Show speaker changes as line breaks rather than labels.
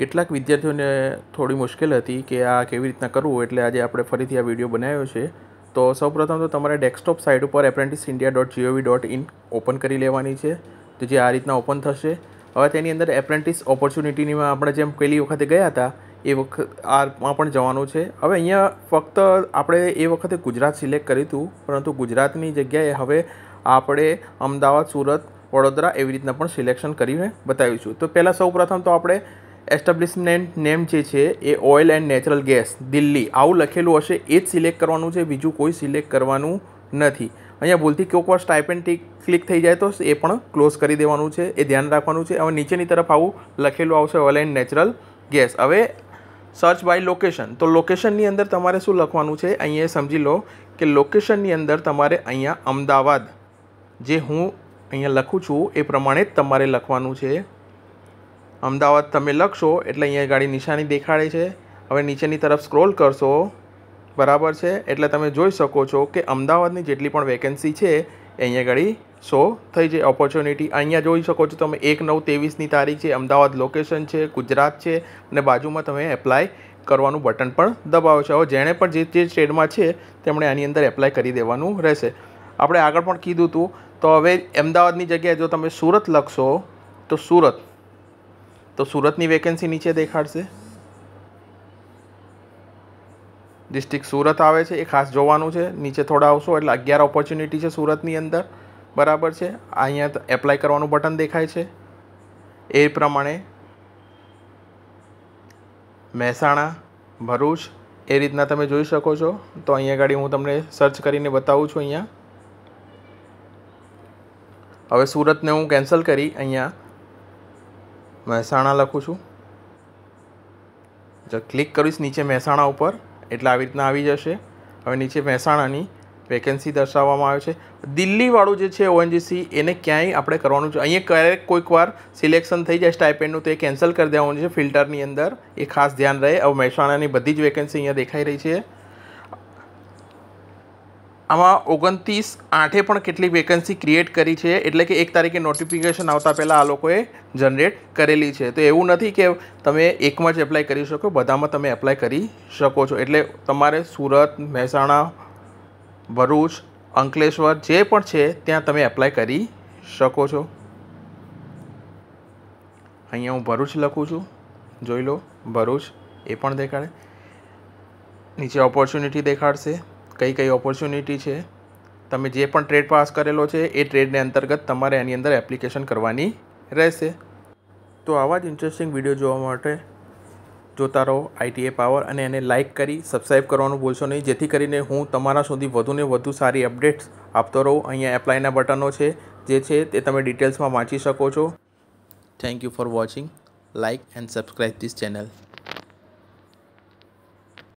કેટલાક વિદ્યાર્થીઓને થોડી મુશ્કેલ હતી કે આ કેવી રીતના કરવું એટલે આજે આપણે ફરીથી આ વિડીયો બનાવ્યો છે તો સૌપ્રથમ તો તમારે ડેસ્કટોપ સાઇટ ઉપર apprentice India dot G O V dot in open કરી લેવાની છે તો જે આ રીતના ઓપન થશે હવે તેની અંદર એપ્રેન્ટિસ ઓપોર્ચ્યુનિટીનીમાં આપણે જેમ પહેલી વખતે ગયા હતા એ વખત આમાં પણ જવાનું છે હવે અહીંયા ફક્ત આપણે એ વખતે ગુજરાત સિલેક્ટ કર્યું હતું પરંતુ ગુજરાતની જગ્યાએ હવે આપણે અમદાવાદ સુરત વડોદરા એવી રીતના પણ સિલેક્શન કરીને બતાવીશું તો પહેલાં સૌપ્રથમ તો આપણે એસ્ટાબ્લિશમેન્ટ નેમ જે છે એ oil and natural gas Delhi આવું લખેલું હશે એ જ સિલેક્ટ કરવાનું છે બીજું કોઈ સિલેક્ટ કરવાનું નથી અહીંયા ભૂલથી કોઈક વાર સ્ટાઇપેન્ડ ક્લિક થઈ જાય તો એ પણ ક્લોઝ કરી દેવાનું છે એ ધ્યાન રાખવાનું છે હવે નીચેની તરફ આવું લખેલું આવશે ઓઇલ એન્ડ નેચરલ ગેસ હવે સર્ચ બાય લોકેશન તો લોકેશનની અંદર તમારે શું લખવાનું છે અહીંયા સમજી લો કે લોકેશનની અંદર તમારે અહીંયા અમદાવાદ જે હું અહીંયા લખું છું એ પ્રમાણે જ તમારે લખવાનું છે અમદાવાદ તમે લખશો એટલે અહીંયા ગાડી નિશાની દેખાડે છે હવે નીચેની તરફ સ્ક્રોલ કરશો બરાબર છે એટલે તમે જોઈ શકો છો કે અમદાવાદની જેટલી પણ વેકેન્સી છે અહીંયા ગાડી શો થઈ છે ઓપોર્ચ્યુનિટી અહીંયા જોઈ શકો છો તમે એક નવ ત્રેવીસની તારીખ છે અમદાવાદ લોકેશન છે ગુજરાત છે અને બાજુમાં તમે એપ્લાય કરવાનું બટન પણ દબાવો છે હવે જેણે પણ જે જે સ્ટેટમાં છે તેમણે આની અંદર એપ્લાય કરી દેવાનું રહેશે આપણે આગળ પણ કીધું હતું તો હવે અમદાવાદની જગ્યાએ જો તમે સુરત લખશો તો સુરત તો સુરતની વેકેન્સી નીચે દેખાડશે ડિસ્ટ્રિક્ટ સુરત આવે છે એ ખાસ જોવાનું છે નીચે થોડા આવશો એટલે અગિયાર ઓપોર્ચ્યુનિટી છે સુરતની અંદર બરાબર છે અહીંયા એપ્લાય કરવાનું બટન દેખાય છે એ પ્રમાણે મહેસાણા ભરૂચ એ રીતના તમે જોઈ શકો છો તો અહીંયા ગાડી હું તમને સર્ચ કરીને બતાવું છું અહીંયા હવે સુરતને હું કેન્સલ કરી અહીંયા મહેસાણા લખું છું જો ક્લિક કરીશ નીચે મહેસાણા ઉપર એટલે આવી રીતના આવી જશે હવે નીચે મહેસાણાની વેકેન્સી દર્શાવવામાં આવે છે દિલ્હીવાળું જે છે ઓએનજીસી એને ક્યાંય આપણે કરવાનું છે અહીંયા ક્યારેક કોઈકવાર સિલેક્શન થઈ જાય સ્ટાઇપેન્ડનું તો એ કેન્સલ કરી દેવાનું છે ફિલ્ટરની અંદર એ ખાસ ધ્યાન રહે હવે મહેસાણાની બધી જ વેકેન્સી અહીંયા દેખાઈ રહી છે આમાં ઓગણત્રીસ આઠે પણ કેટલીક વેકન્સી ક્રિએટ કરી છે એટલે કે એક તારીખે નોટિફિકેશન આવતા પહેલાં આ લોકોએ જનરેટ કરેલી છે તો એવું નથી કે તમે એકમાં જ એપ્લાય કરી શકો બધામાં તમે એપ્લાય કરી શકો છો એટલે તમારે સુરત મહેસાણા ભરૂચ અંકલેશ્વર જે પણ છે ત્યાં તમે એપ્લાય કરી શકો છો અહીંયા હું ભરૂચ લખું છું જોઈ લો ભરૂચ એ પણ દેખાડે નીચે ઓપોર્ચ્યુનિટી દેખાડશે કઈ કઈ ઓપોર્ચ્યુનિટી છે તમે જે પણ ટ્રેડ પાસ કરેલો છે એ ટ્રેડને અંતર્ગત તમારે એની અંદર એપ્લિકેશન કરવાની રહેશે તો આવા જ ઇન્ટરેસ્ટિંગ વિડીયો જોવા માટે જોતા રહો આઈટીએ પાવર અને એને લાઇક કરી સબસ્ક્રાઈબ કરવાનું ભૂલશો નહીં જેથી કરીને હું તમારા સુધી વધુને વધુ સારી અપડેટ્સ આપતો રહું અહીંયા એપ્લાયના બટનો છે જે છે તે તમે ડિટેલ્સમાં વાંચી શકો છો thank you for watching like and subscribe this channel